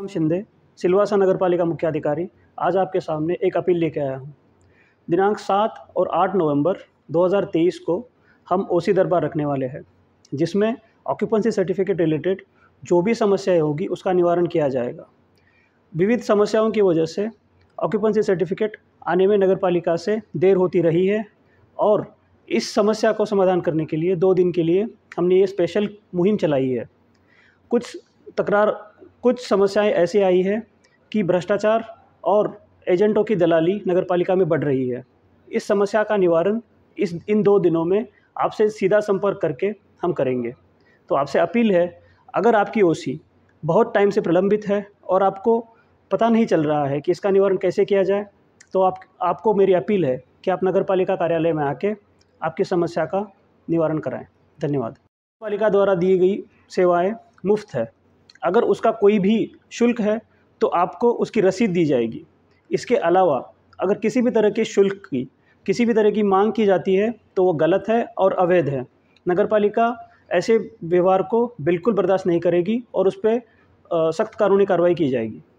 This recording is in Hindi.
हम शिंदे सिलवासा नगर पालिका मुख्याधिकारी आज आपके सामने एक अपील लेके आया हूँ दिनांक सात और आठ नवंबर 2023 को हम ओसी दरबार रखने वाले हैं जिसमें ऑक्यूपेंसी सर्टिफिकेट रिलेटेड जो भी समस्याएं होगी उसका निवारण किया जाएगा विविध समस्याओं की वजह से ऑक्यूपेंसी सर्टिफिकेट आने में नगर पालिका से देर होती रही है और इस समस्या को समाधान करने के लिए दो दिन के लिए हमने ये स्पेशल मुहिम चलाई है कुछ तकरार कुछ समस्याएं ऐसी आई हैं कि भ्रष्टाचार और एजेंटों की दलाली नगर पालिका में बढ़ रही है इस समस्या का निवारण इस इन दो दिनों में आपसे सीधा संपर्क करके हम करेंगे तो आपसे अपील है अगर आपकी ओ बहुत टाइम से प्रलंबित है और आपको पता नहीं चल रहा है कि इसका निवारण कैसे किया जाए तो आप आपको मेरी अपील है कि आप नगर पालिका कार्यालय में आके आपकी समस्या का निवारण कराएं धन्यवाद पालिका द्वारा दी गई सेवाएं मुफ्त है अगर उसका कोई भी शुल्क है तो आपको उसकी रसीद दी जाएगी इसके अलावा अगर किसी भी तरह के शुल्क की किसी भी तरह की मांग की जाती है तो वो गलत है और अवैध है नगर पालिका ऐसे व्यवहार को बिल्कुल बर्दाश्त नहीं करेगी और उस पर सख्त कानूनी कार्रवाई की जाएगी